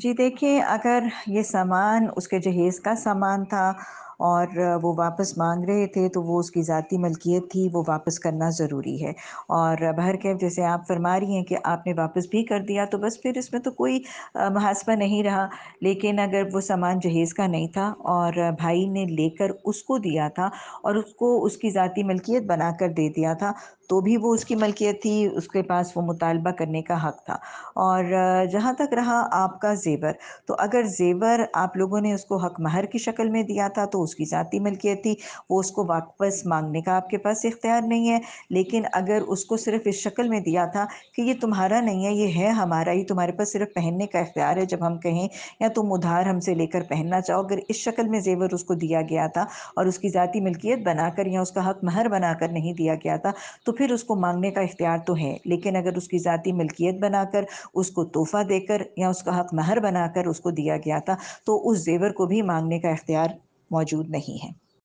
जी देखिए अगर ये सामान उसके जहेज़ का सामान था और वो वापस मांग रहे थे तो वो उसकी ज़ाती मलकियत थी वो वापस करना ज़रूरी है और बहर कैफ जैसे आप फरमा रही हैं कि आपने वापस भी कर दिया तो बस फिर इसमें तो कोई मुहासमा नहीं रहा लेकिन अगर वो सामान जहेज़ का नहीं था और भाई ने लेकर उसको दिया था और उसको उसकी ज़ाती मलकियत बना कर दे दिया था तो भी वो उसकी मलकियत थी उसके पास वो मुतालबा करने का हक था और जहाँ तक रहा आपका जेवर तो अगर जेवर आप लोगों ने उसको हक महर की शक्ल में दिया था तो उसकी ज़ाती मिल्कियत थी वो उसको वापस मांगने का आपके पास इख्तियार नहीं है लेकिन अगर उसको सिर्फ इस शक्ल में दिया था कि ये तुम्हारा नहीं है ये है हमारा ये तुम्हारे पास सिर्फ पहनने का इख्तियार है जब हम कहें या तुम उधार हमसे लेकर पहनना चाहो अगर इस शक्ल में जेवर उसको दिया गया था और उसकी ज़ाती मिल्कियत बनाकर या उसका हक महर बनाकर नहीं दिया गया था तो फिर उसको मांगने का इख्तियार तो है लेकिन अगर उसकी ज़ाती मिल्कियत बनाकर उसको तोहफ़ा देकर या उसका हक महर बनाकर उसको दिया गया था तो उस जेवर को भी मांगने का इख्तियार मौजूद नहीं है